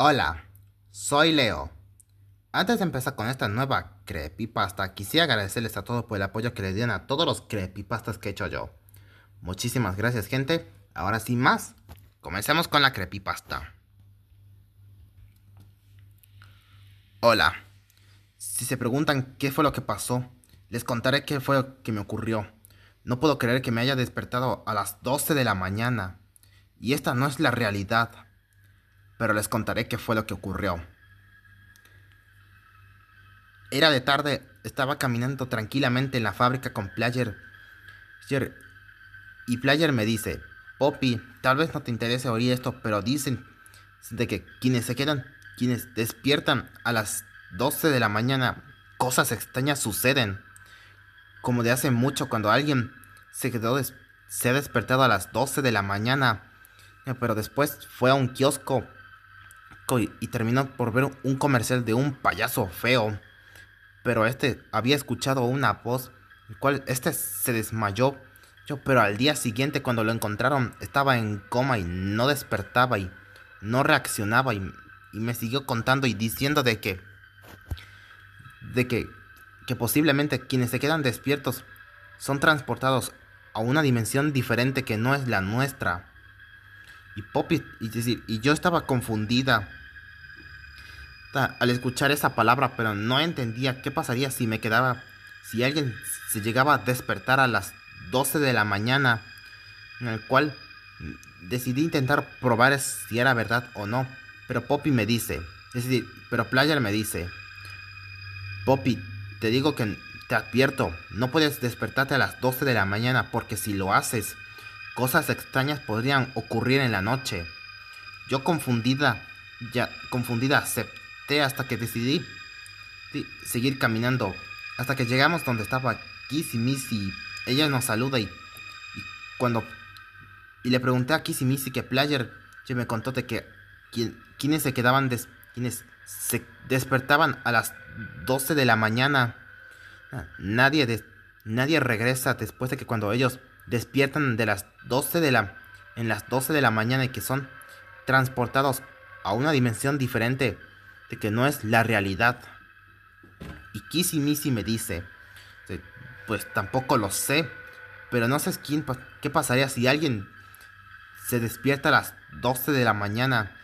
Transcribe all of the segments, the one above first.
Hola, soy Leo. Antes de empezar con esta nueva creepypasta, quisiera agradecerles a todos por el apoyo que les dieron a todos los creepypastas que he hecho yo. Muchísimas gracias, gente. Ahora sin más, comencemos con la creepypasta. Hola. Si se preguntan qué fue lo que pasó, les contaré qué fue lo que me ocurrió. No puedo creer que me haya despertado a las 12 de la mañana. Y esta no es la realidad pero les contaré qué fue lo que ocurrió. Era de tarde, estaba caminando tranquilamente en la fábrica con Player. Y Player me dice, Poppy, tal vez no te interese oír esto, pero dicen de que quienes se quedan, quienes despiertan a las 12 de la mañana, cosas extrañas suceden. Como de hace mucho cuando alguien se quedó se ha despertado a las 12 de la mañana, pero después fue a un kiosco y, terminó por ver un comercial de un payaso feo. Pero este había escuchado una voz, el cual este se desmayó. Yo, pero al día siguiente cuando lo encontraron estaba en coma y no despertaba y no reaccionaba y, me siguió contando y diciendo de que de que, que posiblemente quienes se quedan despiertos son transportados a una dimensión diferente que no es la nuestra. Y Poppy, y decir, y yo estaba confundida al escuchar esa palabra, pero no entendía qué pasaría si me quedaba, si alguien se llegaba a despertar a las 12 de la mañana, en el cual decidí intentar probar si era verdad o no. Pero Poppy me dice, es decir, pero Player me dice, Poppy, te digo que te advierto, no puedes despertarte a las 12 de la mañana porque si lo haces, Cosas extrañas podrían ocurrir en la noche. Yo confundida, ya confundida, acepté hasta que decidí seguir caminando. Hasta que llegamos donde estaba Missy. Ella nos saluda y, cuando... Y le pregunté a Missy que Player yo me contó de que quienes se quedaban quienes se despertaban a las 12 de la mañana. Ah, nadie, de, nadie regresa después de que cuando ellos despiertan de las 12 de la, en las 12 de la mañana y que son transportados a una dimensión diferente de que no es la realidad. Y Missy me dice, pues tampoco lo sé, pero no sé quién, qué pasaría si alguien se despierta a las 12 de la mañana,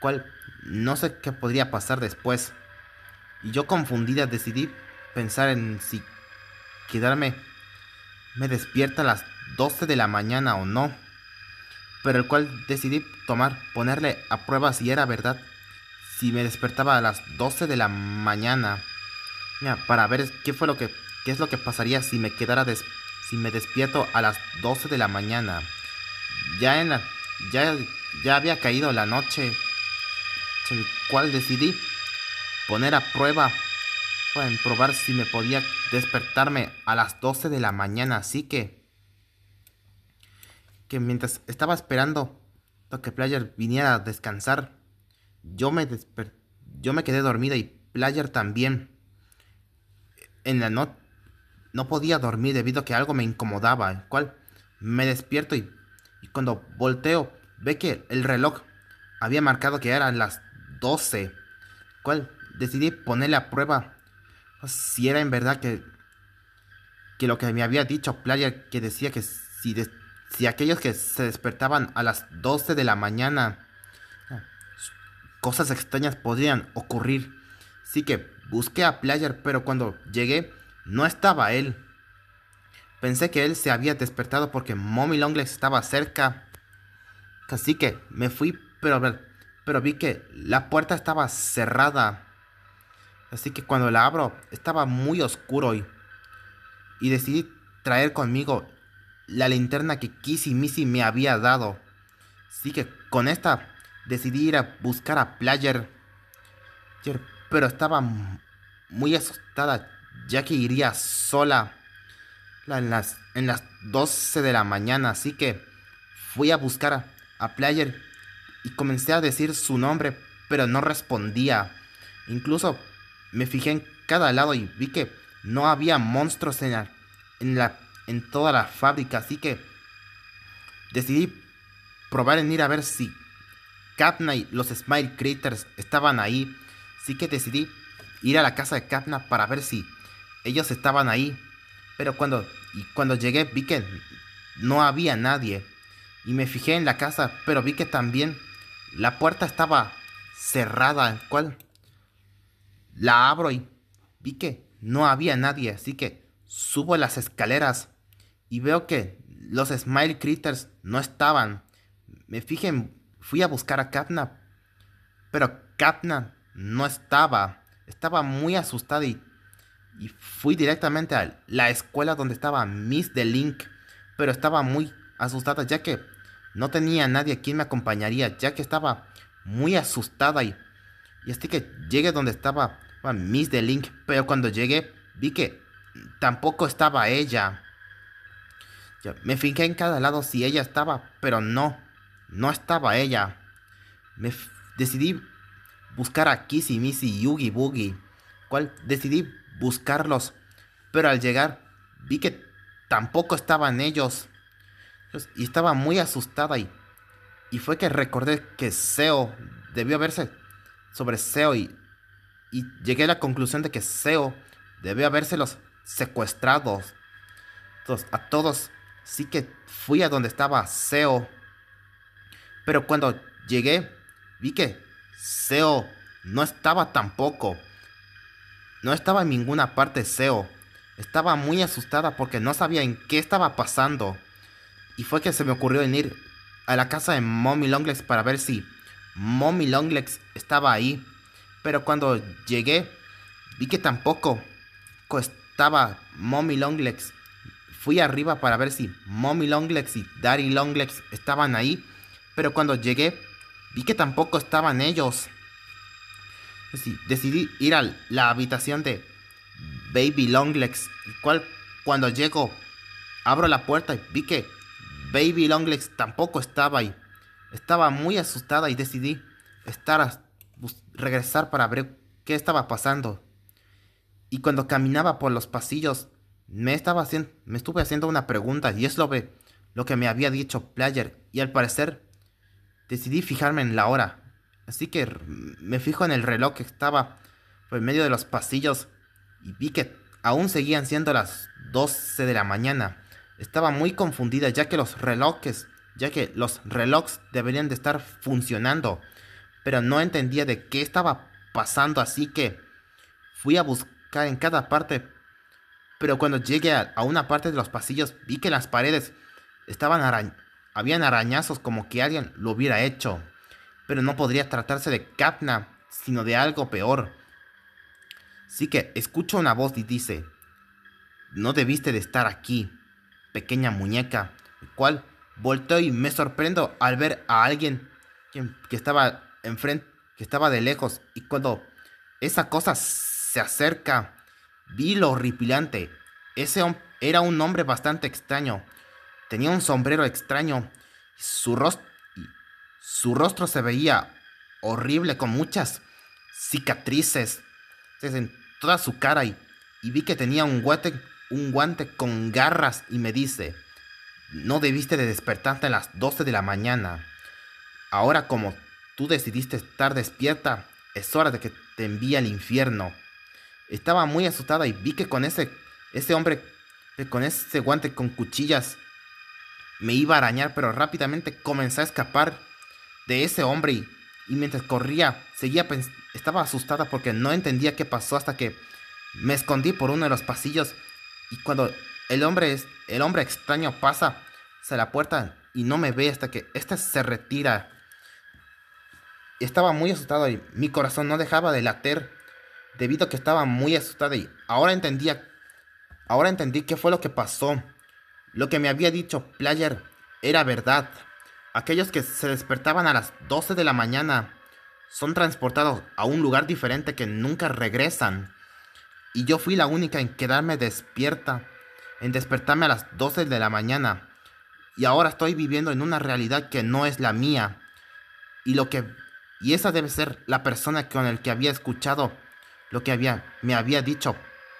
cual no sé qué podría pasar después. Y yo confundida decidí pensar en si quedarme me despierta a las 12 de la mañana o no, pero el cual decidí tomar, ponerle a prueba si era verdad, si me despertaba a las 12 de la mañana, para ver qué fue lo que, es lo que pasaría si me quedara si me despierto a las 12 de la mañana. Ya en la, ya, ya había caído la noche, el cual decidí poner a prueba en probar si me podía despertarme a las 12 de la mañana, así que... Que mientras estaba esperando a que Player viniera a descansar, yo me, yo me quedé dormida y Player también. En la noche no podía dormir debido a que algo me incomodaba, el cual me despierto y, cuando volteo ve que el reloj había marcado que eran las 12, cual decidí ponerle a prueba si era en verdad que, que lo que me había dicho Player que decía que si, si aquellos que se despertaban a las 12 de la mañana, cosas extrañas podrían ocurrir. Así que busqué a Player, pero cuando llegué, no estaba él. Pensé que él se había despertado porque Mommy Longlegs estaba cerca. Así que me fui, pero, pero vi que la puerta estaba cerrada. Así que cuando la abro estaba muy oscuro y, y decidí traer conmigo la linterna que Kissy Missy me había dado. Así que con esta decidí ir a buscar a Player. Pero estaba muy asustada ya que iría sola en las, en las 12 de la mañana. Así que fui a buscar a Player y comencé a decir su nombre pero no respondía. Incluso me fijé en cada lado y vi que no había monstruos en en, la, en toda la fábrica, así que decidí probar en ir a ver si Capna y los Smile Creators estaban ahí. Así que decidí ir a la casa de Capna para ver si ellos estaban ahí. Pero cuando, y cuando llegué vi que no había nadie. Y me fijé en la casa, pero vi que también la puerta estaba cerrada, cual la abro y vi que no había nadie, así que subo las escaleras y veo que los Smile Critters no estaban. Me fijé, fui a buscar a Katna, pero Katna no estaba. Estaba muy asustada y, fui directamente a la escuela donde estaba Miss The Link, pero estaba muy asustada ya que no tenía a nadie quien me acompañaría, ya que estaba muy asustada y y así este que llegué donde estaba Miss de Link. Pero cuando llegué, vi que tampoco estaba ella. me fijé en cada lado si ella estaba, pero no, no estaba ella. Me decidí buscar a Kissy, Missy, Yugi, Boogie. Cual decidí buscarlos, pero al llegar vi que tampoco estaban ellos. Pues, y estaba muy asustada y, y fue que recordé que Seo debió haberse sobre SEO y, llegué a la conclusión de que SEO debe habérselos secuestrado a todos. Sí que fui a donde estaba SEO. Pero cuando llegué, vi que SEO no estaba tampoco. No estaba en ninguna parte SEO. Estaba muy asustada porque no sabía en qué estaba pasando. Y fue que se me ocurrió ir... a la casa de Mommy Longlegs para ver si Mommy Longlegs estaba ahí, pero cuando llegué vi que tampoco estaba Mommy Longlegs. Fui arriba para ver si Mommy Longlegs y Daddy Longlegs estaban ahí, pero cuando llegué vi que tampoco estaban ellos. Decidí ir a la habitación de Baby Longlegs, cual cuando llego abro la puerta y vi que Baby Longlegs tampoco estaba ahí. Estaba muy asustada y decidí estar a regresar para ver qué estaba pasando. Y cuando caminaba por los pasillos, me estaba haciendo, me estuve haciendo una pregunta y es lo que me había dicho Player y al parecer decidí fijarme en la hora. Así que me fijo en el reloj que estaba por medio de los pasillos y vi que aún seguían siendo las 12 de la mañana. Estaba muy confundida ya que los relojes ya que los relojes deberían de estar funcionando, pero no entendía de qué estaba pasando, así que fui a buscar en cada parte, pero cuando llegué a, una parte de los pasillos vi que las paredes estaban habían arañazos como que alguien lo hubiera hecho. Pero no podría tratarse de Capna, sino de algo peor. Así que escucho una voz y dice, no debiste de estar aquí, pequeña muñeca, el cual Volteo y me sorprendo al ver a alguien que estaba enfrente, que estaba de lejos. Y cuando esa cosa se acerca, vi lo horripilante. Ese era un hombre bastante extraño. Tenía un sombrero extraño. Su, su rostro se veía horrible con muchas cicatrices en toda su cara y, vi que tenía un guante, un guante con garras y me dice, no debiste de despertarte a las 12 de la mañana. Ahora como tú decidiste estar despierta, es hora de que te envíe al infierno. Estaba muy asustada y vi que con ese, ese hombre, con ese guante con cuchillas, me iba a arañar, pero rápidamente comencé a escapar de ese hombre y, mientras corría, seguía estaba asustada porque no entendía qué pasó hasta que me escondí por uno de los pasillos y cuando el hombre, el hombre extraño pasa, se la puerta y no me ve hasta que ésta se retira. Estaba muy asustado y mi corazón no dejaba de latir debido a que estaba muy asustado y ahora entendía ahora entendí qué fue lo que pasó. Lo que me había dicho Player era verdad. Aquellos que se despertaban a las 12 de la mañana son transportados a un lugar diferente que nunca regresan. Y yo fui la única en quedarme despierta, en despertarme a las 12 de la mañana y ahora estoy viviendo en una realidad que no es la mía. Y lo que y esa debe ser la persona con el que había escuchado lo que había me había dicho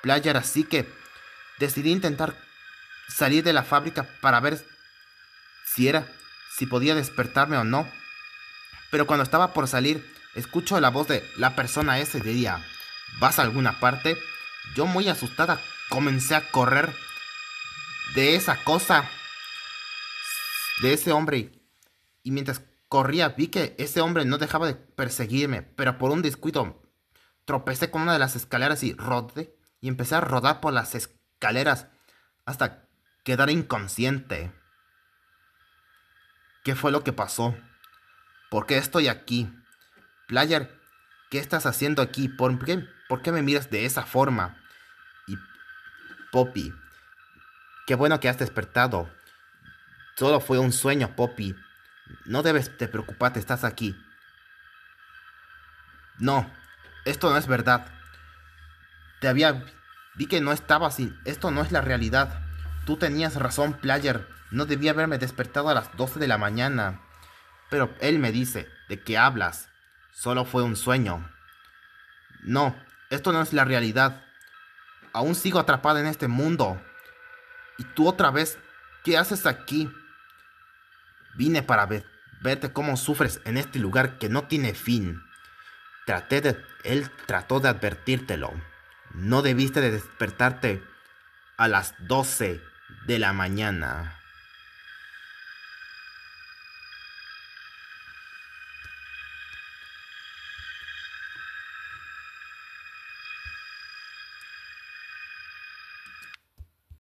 Player, así que decidí intentar salir de la fábrica para ver si era si podía despertarme o no. Pero cuando estaba por salir, escucho la voz de la persona ese y día. ¿Vas a alguna parte? Yo muy asustada comencé a correr de esa cosa de ese hombre. Y mientras corría, vi que ese hombre no dejaba de perseguirme, pero por un descuido tropecé con una de las escaleras y rodé y empecé a rodar por las escaleras hasta quedar inconsciente. ¿Qué fue lo que pasó? ¿Por qué estoy aquí? Player, ¿qué estás haciendo aquí? ¿Por qué, me miras de esa forma? Y Poppy, qué bueno que has despertado. Solo fue un sueño, Poppy. No debes te preocuparte, estás aquí. No, esto no es verdad. Te había... Vi que no estaba así. Esto no es la realidad. Tú tenías razón, Player. No debía haberme despertado a las 12 de la mañana. Pero él me dice, ¿de qué hablas? Solo fue un sueño. No, esto no es la realidad. Aún sigo atrapada en este mundo. ¿Y tú otra vez? ¿Qué haces aquí? Vine para verte cómo sufres en este lugar que no tiene fin. Traté de, él trató de advertírtelo. No debiste de despertarte a las 12 de la mañana.